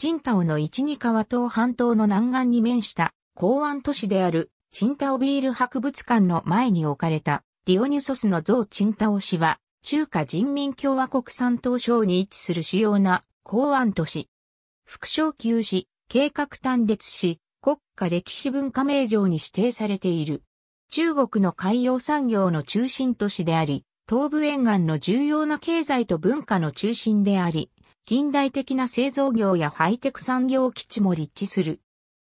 チンタオの一二川島半島の南岸に面した港湾都市であるチンタオビール博物館の前に置かれたディオニュソスの像チンタオ市は中華人民共和国山東省に位置する主要な港湾都市。副省級市、計画単列市、国家歴史文化名城に指定されている。中国の海洋産業の中心都市であり、東部沿岸の重要な経済と文化の中心であり、近代的な製造業やハイテク産業基地も立地する。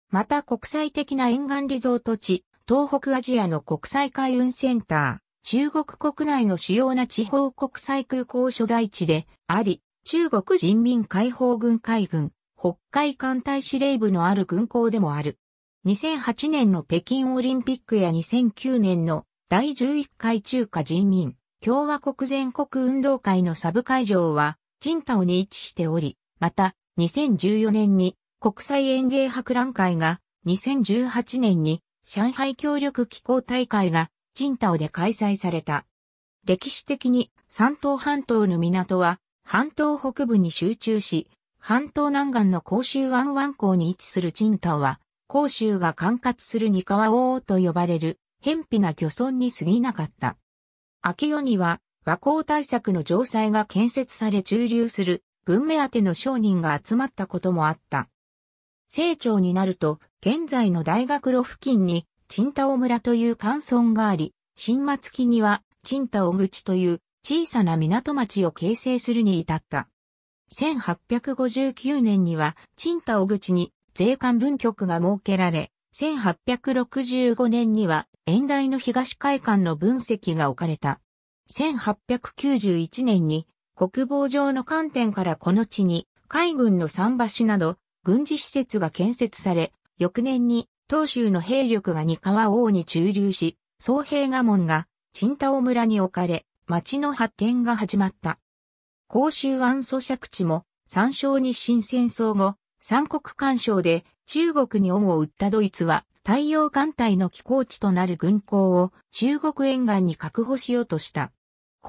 また国際的な沿岸リゾート地、東北アジアの国際海運センター、中国国内の主要な地方国際空港所在地であり、中国人民解放軍海軍、北海艦隊司令部のある軍港でもある。2008年の北京オリンピックや2009年の第11回中華人民共和国全国運動会のサブ会場はチンタオに位置しており、また、2014年に国際園芸博覧会が、2018年に上海協力機構大会がチンタオで開催された。歴史的に山東半島の港は半島北部に集中し、半島南岸の甲州湾湾港に位置するチンタオは、甲州が管轄する二川王と呼ばれる、偏僻な漁村に過ぎなかった。秋夜には、和光対策の城塞が建設され駐留する軍目当ての商人が集まったこともあった。清長になると、現在の大学路付近に、陳太尾村という観村があり、新末期には、陳太尾口という小さな港町を形成するに至った。1859年には、陳太尾口に税関分局が設けられ、1865年には、遠大の東海岸の分析が置かれた。1891年に国防上の観点からこの地に海軍の桟橋など軍事施設が建設され、翌年に東州の兵力が二川王に駐留し、総兵賀門が陳太尾村に置かれ、町の発展が始まった。甲州湾租借地も三省日清戦争後、三国干渉で中国に恩を売ったドイツは太陽艦隊の寄港地となる軍港を中国沿岸に確保しようとした。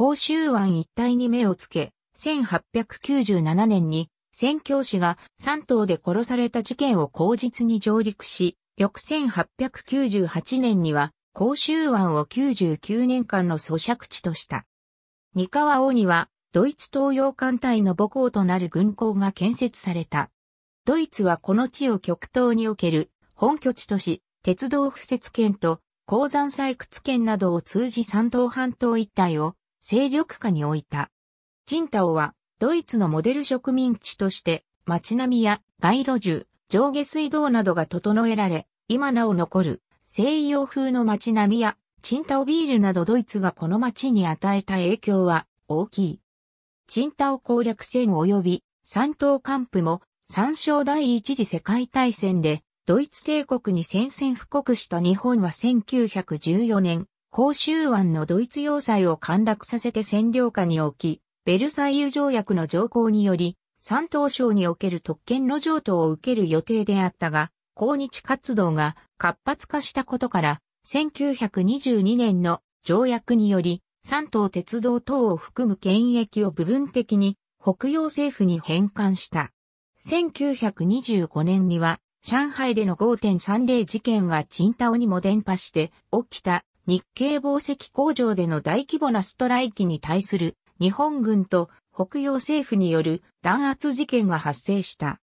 甲州湾一帯に目をつけ、1897年に宣教師が三島で殺された事件を口実に上陸し、翌1898年には甲州湾を99年間の咀嚼地とした。三河王にはドイツ東洋艦隊の母港となる軍港が建設された。ドイツはこの地を極東における本拠地とし、鉄道敷設圏と鉱山採掘圏などを通じ三島半島一帯を勢力下に置いた。チンタオはドイツのモデル植民地として街並みや街路樹、上下水道などが整えられ、今なお残る西洋風の街並みやチンタオビールなどドイツがこの街に与えた影響は大きい。チンタオ攻略戦及び三島カンプも三章第一次世界大戦でドイツ帝国に宣戦布告した日本は1914年甲州湾のドイツ要塞を陥落させて占領下に置き、ベルサイユ条約の条項により、山東省における特権の譲渡を受ける予定であったが、抗日活動が活発化したことから、1922年の条約により、山東鉄道等を含む権益を部分的に北洋政府に返還した。1925年には、上海での5.30事件がチンタオにも伝播して起きた日系紡績工場での大規模なストライキに対する日本軍と北洋政府による弾圧事件が発生した。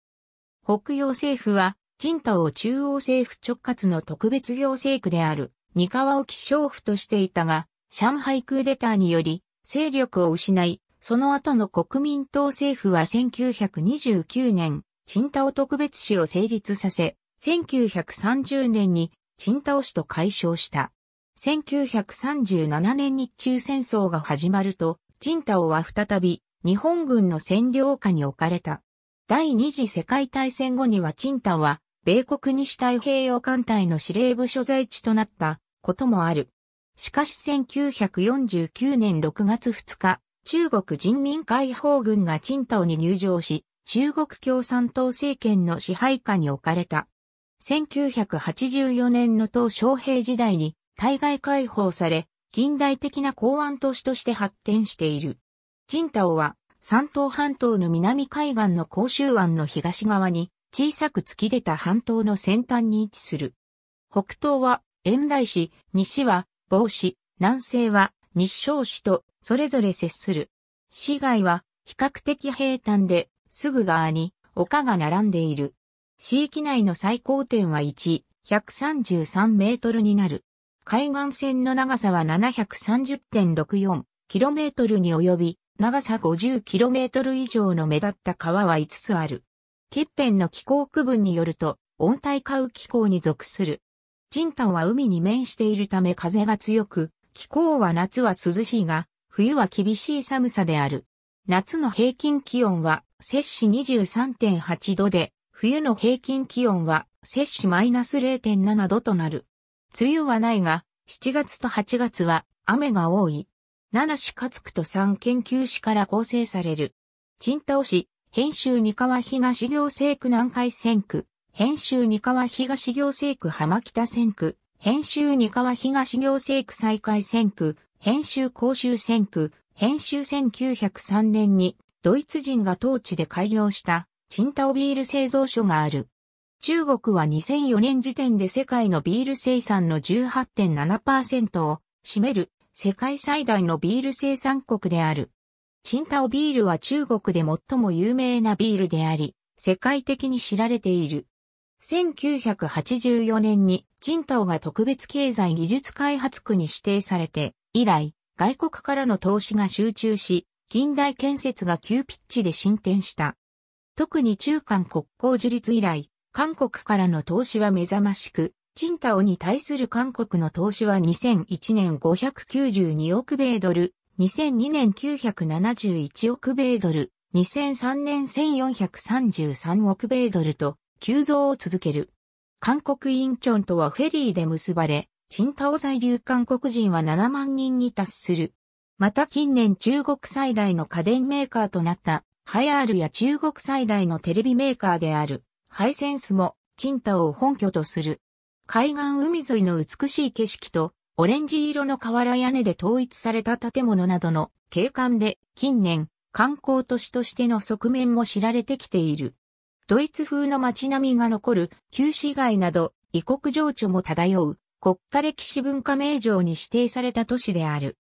北洋政府は、人太を中央政府直轄の特別行政区である二川沖省府としていたが、上海クーデターにより勢力を失い、その後の国民党政府は1929年、陳太特別市を成立させ、1930年に陳太市と解消した。1937年日中戦争が始まると、仁太郎は再び日本軍の占領下に置かれた。第二次世界大戦後にはチンタは、米国西太平洋艦隊の司令部所在地となったこともある。しかし1949年6月2日、中国人民解放軍がチンタオに入場し、中国共産党政権の支配下に置かれた。1984年の党昌平時代に対外解放され、近代的な港湾都市として発展している。ジンタオは、山東半島の南海岸の甲州湾の東側に、小さく突き出た半島の先端に位置する。北東は、遠大市、西は、帽市、南西は、日照市と、それぞれ接する。市街は、比較的平坦で、すぐ側に、丘が並んでいる。市域内の最高点は1、133メートルになる。海岸線の長さは 730.64km に及び、長さ 50km 以上の目立った川は5つある。欠片の気候区分によると、温帯化雨気候に属する。人ンタは海に面しているため風が強く、気候は夏は涼しいが、冬は厳しい寒さである。夏の平均気温は摂氏23.8度で、冬の平均気温は摂氏マイナス0.7度となる。梅雨はないが、7月と8月は雨が多い。七市勝区と三研究市から構成される。陳島市、編集二川東行政区南海線区、編集二川東行政区浜北線区、編集二川東行政区再開線区、編集甲州線区、編集1903年にドイツ人が当地で開業した、陳ンビール製造所がある。中国は2004年時点で世界のビール生産の18.7%を占める世界最大のビール生産国である。チンタオビールは中国で最も有名なビールであり、世界的に知られている。1984年にチンタオが特別経済技術開発区に指定されて、以来、外国からの投資が集中し、近代建設が急ピッチで進展した。特に中韓国交樹立以来、韓国からの投資は目覚ましく、チンタオに対する韓国の投資は2001年592億米ドル、2002年971億米ドル、2003年1433億米ドルと急増を続ける。韓国インチョンとはフェリーで結ばれ、チンタオ在留韓国人は7万人に達する。また近年中国最大の家電メーカーとなった、ハヤールや中国最大のテレビメーカーである。ハイセンスも、チンタを本拠とする。海岸海沿いの美しい景色と、オレンジ色の瓦屋根で統一された建物などの景観で、近年、観光都市としての側面も知られてきている。ドイツ風の街並みが残る旧市街など異国情緒も漂う国家歴史文化名城に指定された都市である。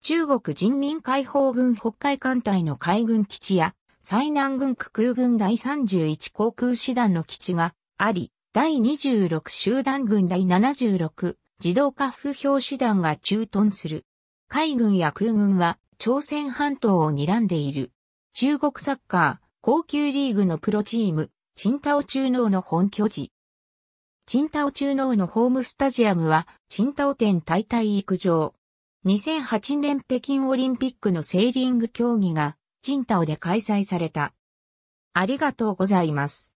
中国人民解放軍北海艦隊の海軍基地や最南軍区空軍第31航空師団の基地があり、第26集団軍第76自動化風評師団が駐屯する。海軍や空軍は朝鮮半島を睨んでいる。中国サッカー、高級リーグのプロチーム、チンタオ中脳の本拠地。チンタオ中脳のホームスタジアムは、チンタオ店大体陸上。2008年北京オリンピックのセーリング競技がチンタオで開催された。ありがとうございます。